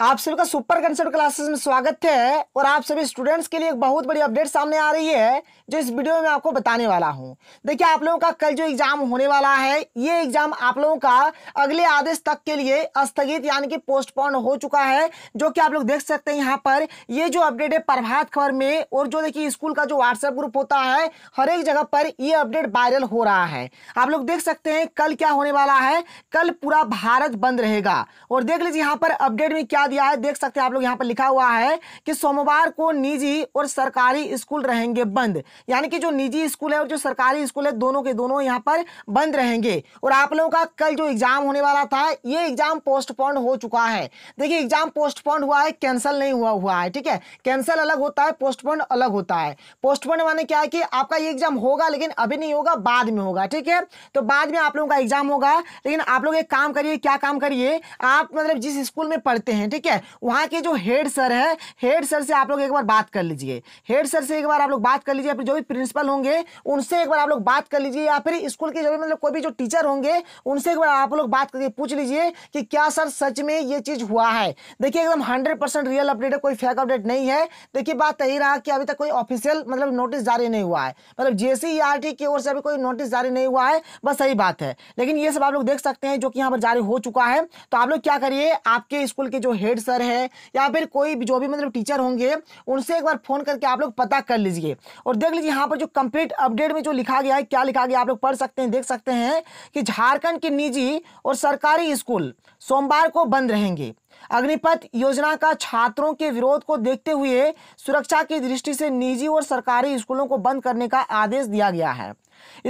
आप सभी का सुपर कंसर्ट क्लासेस में स्वागत है और आप सभी स्टूडेंट्स के लिए एक बहुत बड़ी अपडेट सामने आ रही है जो इस वीडियो में आपको बताने वाला हूं देखिए आप लोगों का कल जो एग्जाम होने वाला है ये एग्जाम आप लोगों का अगले आदेश तक के लिए स्थगित यानी कि पोस्टपोन हो चुका है जो कि आप लोग देख सकते हैं यहाँ पर ये जो अपडेट है प्रभात खबर में और जो देखिए स्कूल का जो व्हाट्सएप ग्रुप होता है हर एक जगह पर ये अपडेट वायरल हो रहा है आप लोग देख सकते हैं कल क्या होने वाला है कल पूरा भारत बंद रहेगा और देख लीजिए यहाँ पर अपडेट में क्या दिया है देख सकते हैं आप लोग यहाँ पर लिखा हुआ है कि सोमवार को निजी और सरकारी स्कूल रहेंगे बंद यानी कि जो निजी स्कूल है और जो सरकारी स्कूल है दोनों के दोनों यहाँ पर बंद रहेंगे और आप लोगों का कल जो एग्जाम होने वाला था ये एग्जाम पोस्टपोन हो चुका है देखिए एग्जाम पोस्टपोन हुआ है कैंसिल नहीं हुआ हुआ है ठीक है कैंसिल अलग होता है पोस्टपोन अलग होता है पोस्टपोन माने क्या है कि आपका ये एग्जाम होगा लेकिन अभी नहीं होगा बाद में होगा ठीक है तो बाद में आप लोगों का एग्जाम होगा लेकिन आप लोग एक काम करिए क्या काम करिए आप मतलब जिस स्कूल में पढ़ते हैं ठीक है वहां के जो हेड सर है हेड सर से आप लोग एक बार बात कर लीजिए हेड सर से एक बार आप लोग बात कर लीजिए जो भी प्रिंसिपल होंगे उनसे एक बार आप लोग बात कर लीजिए या फिर स्कूल के जो भी मतलब कोई भी जो टीचर होंगे उनसे एक बार आप लोग बात करके पूछ लीजिए कि क्या सर सच में ये चीज़ हुआ है देखिए एकदम हंड्रेड रियल अपडेट है कोई फेक अपडेट नहीं है देखिए बात यही रहा कि अभी तक कोई ऑफिशियल मतलब नोटिस जारी नहीं हुआ है मतलब जेसीईआरटी e की ओर से अभी कोई नोटिस जारी नहीं हुआ है बस सही बात है लेकिन ये सब आप लोग देख सकते हैं जो कि यहाँ पर जारी हो चुका है तो आप लोग क्या करिए आपके स्कूल के जो हेड हेड सर है या फिर कोई जो भी मतलब टीचर होंगे उनसे एक बार फ़ोन करके आप लोग पता कर लीजिए और देख लीजिए यहाँ पर जो कंप्लीट अपडेट में जो लिखा गया है क्या लिखा गया आप लोग पढ़ सकते हैं देख सकते हैं कि झारखंड के निजी और सरकारी स्कूल सोमवार को बंद रहेंगे अग्निपथ योजना का छात्रों के विरोध को देखते हुए सुरक्षा की दृष्टि से निजी और सरकारी स्कूलों को बंद करने का आदेश दिया गया है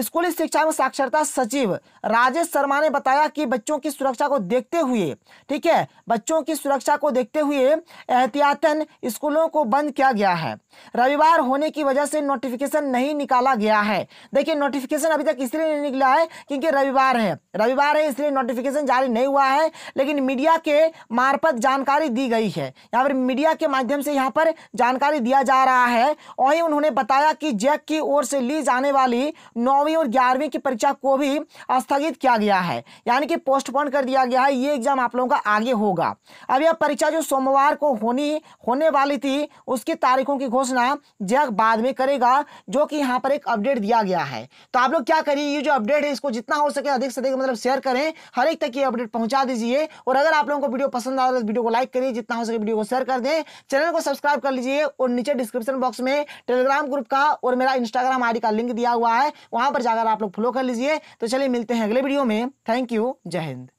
स्कूली शिक्षा में साक्षरता सचिव राजेश शर्मा ने बताया कि बच्चों की सुरक्षा को देखते हुए ठीक है बच्चों की सुरक्षा को देखते हुए एहतियातन स्कूलों को बंद किया गया है रविवार होने की वजह से नोटिफिकेशन नहीं निकाला गया है देखिए नोटिफिकेशन अभी तक इसलिए नहीं निकला है क्योंकि रविवार है रविवार है इसलिए नोटिफिकेशन जारी नहीं हुआ है लेकिन मीडिया के मा मार्फत जानकारी दी गई है या फिर मीडिया के माध्यम से यहाँ पर जानकारी दिया जा रहा है वहीं उन्होंने बताया कि जैक की ओर से ली जाने वाली नौवीं और ग्यारहवीं की परीक्षा को भी स्थगित किया गया है यानी कि पोस्टपोन कर दिया गया है ये एग्जाम आप लोगों का आगे होगा अब यह परीक्षा जो सोमवार को होनी होने वाली थी उसकी तारीखों की घोषणा जैक बाद में करेगा जो कि यहाँ पर एक अपडेट दिया गया है तो आप लोग क्या करिए ये जो अपडेट है इसको जितना हो सके अधिक से अधिक मतलब शेयर करें हर एक तक ये अपडेट पहुंचा दीजिए और अगर आप लोगों को वीडियो पसंद पसंद आए है तो वीडियो को लाइक करिए जितना हो सके वीडियो को शेयर कर दें चैनल को सब्सक्राइब कर लीजिए और नीचे डिस्क्रिप्शन बॉक्स में टेलीग्राम ग्रुप का और मेरा इंस्टाग्राम आई का लिंक दिया हुआ है वहां पर जाकर आप लोग फॉलो कर लीजिए तो चलिए मिलते हैं अगले वीडियो में थैंक यू जय हिंद